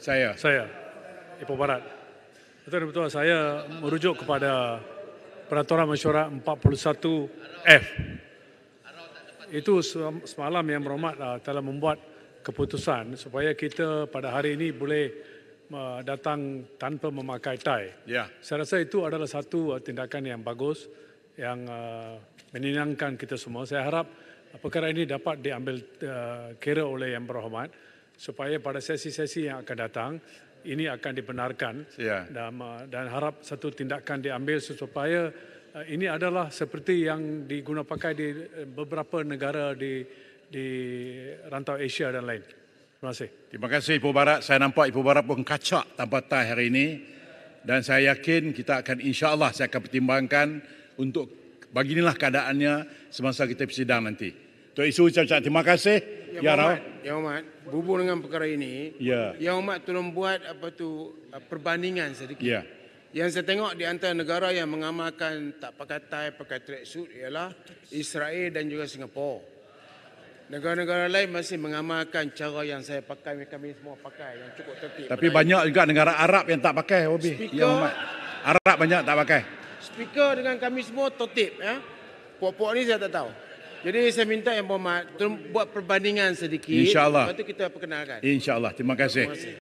Saya. Saya, Ipoh Barat. Tuan dan Tuan, saya merujuk kepada Peraturan Mesyuarat 41F. Itu semalam yang berhormat ah, telah membuat keputusan supaya kita pada hari ini boleh datang tanpa memakai tie. Ya. Saya rasa itu adalah satu ah, tindakan yang bagus yang ah, menyenangkan kita semua. Saya harap perkara ini dapat diambil kira oleh yang berhormat supaya pada sesi-sesi yang akan datang ini akan dibenarkan ya. dan, uh, dan harap satu tindakan diambil supaya uh, ini adalah seperti yang digunapakai di uh, beberapa negara di di rantau Asia dan lain. Terima kasih. Terima kasih Ibu Barat. Saya nampak Ibu Barat pun kacak tanpa tai hari ini dan saya yakin kita akan insya-Allah saya akan pertimbangkan untuk beginilah keadaannya semasa kita bersidang nanti. Tuan Isu ucap terima kasih. Ya, ya Rao. Yang Umat, berhubung dengan perkara ini, ya. Yang Umat tolong buat apa tu uh, perbandingan sedikit. Ya. Yang saya tengok di antara negara yang mengamalkan tak pakai tie, pakai tracksuit ialah Israel dan juga Singapura. Negara-negara lain masih mengamalkan cara yang saya pakai, mereka kami semua pakai yang cukup tertib. Tapi berdaya. banyak juga negara Arab yang tak pakai, Obi. ya, Umat. Arab banyak tak pakai. Speaker dengan kami semua tertib. Ya. Puak-puak ni saya tak tahu. Jadi saya minta yang berhormat buat perbandingan sedikit. InsyaAllah. kita perkenalkan. InsyaAllah. Terima kasih. Terima kasih.